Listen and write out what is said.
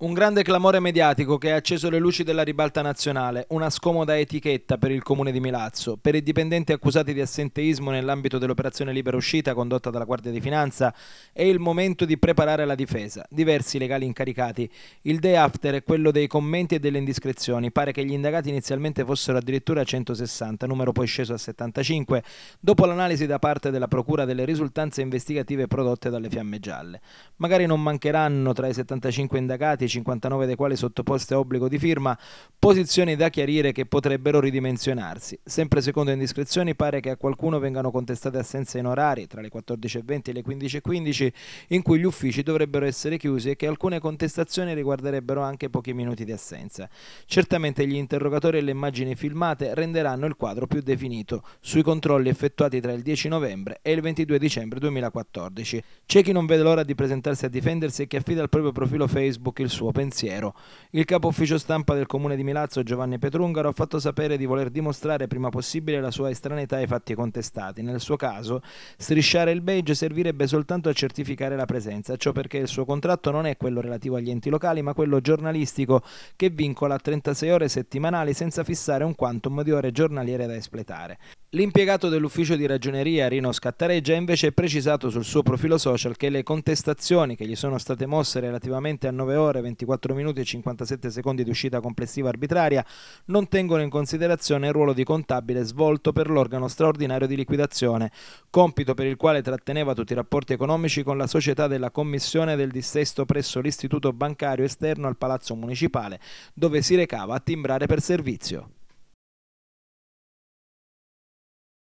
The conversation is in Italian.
Un grande clamore mediatico che ha acceso le luci della ribalta nazionale, una scomoda etichetta per il comune di Milazzo, per i dipendenti accusati di assenteismo nell'ambito dell'operazione libera uscita condotta dalla Guardia di Finanza, è il momento di preparare la difesa. Diversi legali incaricati. Il day after è quello dei commenti e delle indiscrezioni. Pare che gli indagati inizialmente fossero addirittura 160, numero poi sceso a 75, dopo l'analisi da parte della Procura delle risultanze investigative prodotte dalle fiamme gialle. Magari non mancheranno tra i 75 indagati 59 dei quali sottoposte a obbligo di firma, posizioni da chiarire che potrebbero ridimensionarsi. Sempre secondo indiscrezioni pare che a qualcuno vengano contestate assenze in orari tra le 14.20 e le 15.15 in cui gli uffici dovrebbero essere chiusi e che alcune contestazioni riguarderebbero anche pochi minuti di assenza. Certamente gli interrogatori e le immagini filmate renderanno il quadro più definito sui controlli effettuati tra il 10 novembre e il 22 dicembre 2014. C'è chi non vede l'ora di presentarsi a difendersi e che affida al proprio profilo Facebook il suo suo pensiero. Il capo ufficio stampa del comune di Milazzo Giovanni Petrungaro ha fatto sapere di voler dimostrare prima possibile la sua estraneità ai fatti contestati. Nel suo caso, strisciare il beige servirebbe soltanto a certificare la presenza, ciò perché il suo contratto non è quello relativo agli enti locali, ma quello giornalistico che vincola a 36 ore settimanali senza fissare un quantum di ore giornaliere da espletare. L'impiegato dell'ufficio di ragioneria Rino Scattareggia ha invece precisato sul suo profilo social che le contestazioni che gli sono state mosse relativamente a 9 ore 24 minuti e 57 secondi di uscita complessiva arbitraria non tengono in considerazione il ruolo di contabile svolto per l'organo straordinario di liquidazione, compito per il quale tratteneva tutti i rapporti economici con la società della commissione del dissesto presso l'istituto bancario esterno al palazzo municipale, dove si recava a timbrare per servizio.